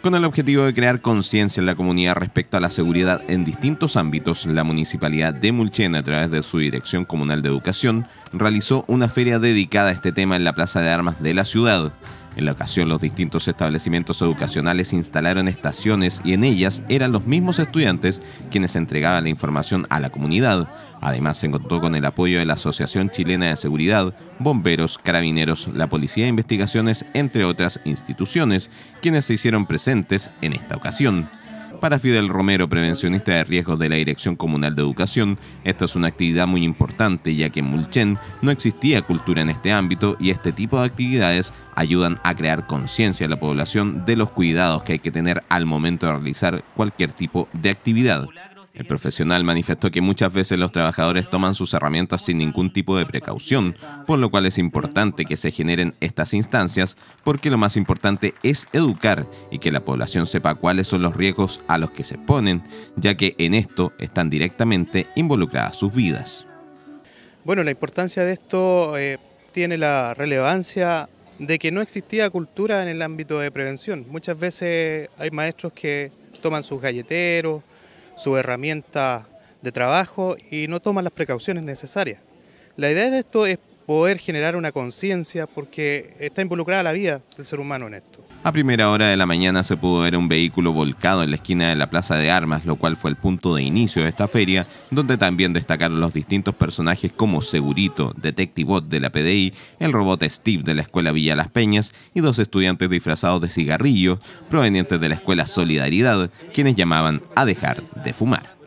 Con el objetivo de crear conciencia en la comunidad respecto a la seguridad en distintos ámbitos, la Municipalidad de Mulchen, a través de su Dirección Comunal de Educación, realizó una feria dedicada a este tema en la Plaza de Armas de la ciudad. En la ocasión, los distintos establecimientos educacionales instalaron estaciones y en ellas eran los mismos estudiantes quienes entregaban la información a la comunidad. Además, se contó con el apoyo de la Asociación Chilena de Seguridad, bomberos, carabineros, la Policía de Investigaciones, entre otras instituciones, quienes se hicieron presentes en esta ocasión. Para Fidel Romero, prevencionista de riesgos de la Dirección Comunal de Educación, esta es una actividad muy importante ya que en Mulchen no existía cultura en este ámbito y este tipo de actividades ayudan a crear conciencia en la población de los cuidados que hay que tener al momento de realizar cualquier tipo de actividad. El profesional manifestó que muchas veces los trabajadores toman sus herramientas sin ningún tipo de precaución, por lo cual es importante que se generen estas instancias, porque lo más importante es educar y que la población sepa cuáles son los riesgos a los que se ponen, ya que en esto están directamente involucradas sus vidas. Bueno, la importancia de esto eh, tiene la relevancia de que no existía cultura en el ámbito de prevención. Muchas veces hay maestros que toman sus galleteros, su herramienta de trabajo y no toman las precauciones necesarias. La idea de esto es poder generar una conciencia porque está involucrada la vida del ser humano en esto. A primera hora de la mañana se pudo ver un vehículo volcado en la esquina de la Plaza de Armas, lo cual fue el punto de inicio de esta feria, donde también destacaron los distintos personajes como Segurito, Detective Bot de la PDI, el robot Steve de la Escuela Villa Las Peñas y dos estudiantes disfrazados de cigarrillos provenientes de la Escuela Solidaridad, quienes llamaban a dejar de fumar.